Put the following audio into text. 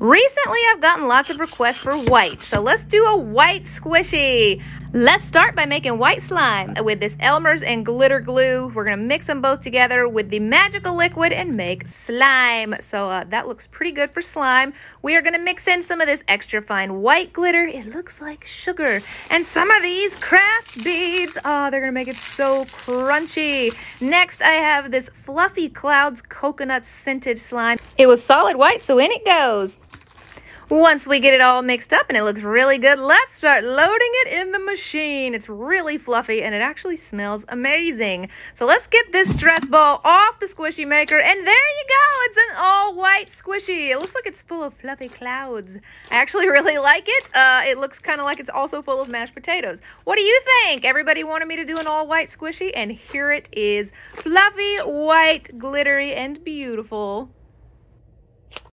Recently, I've gotten lots of requests for white, so let's do a white squishy. Let's start by making white slime with this Elmer's and glitter glue. We're gonna mix them both together with the magical liquid and make slime. So uh, that looks pretty good for slime. We are gonna mix in some of this extra fine white glitter. It looks like sugar. And some of these craft beads. Oh, they're gonna make it so crunchy. Next, I have this Fluffy Clouds coconut scented slime. It was solid white, so in it goes. Once we get it all mixed up and it looks really good, let's start loading it in the machine. It's really fluffy and it actually smells amazing. So let's get this stress ball off the squishy maker and there you go. It's an all white squishy. It looks like it's full of fluffy clouds. I actually really like it. Uh, it looks kind of like it's also full of mashed potatoes. What do you think? Everybody wanted me to do an all white squishy and here it is. Fluffy, white, glittery, and beautiful.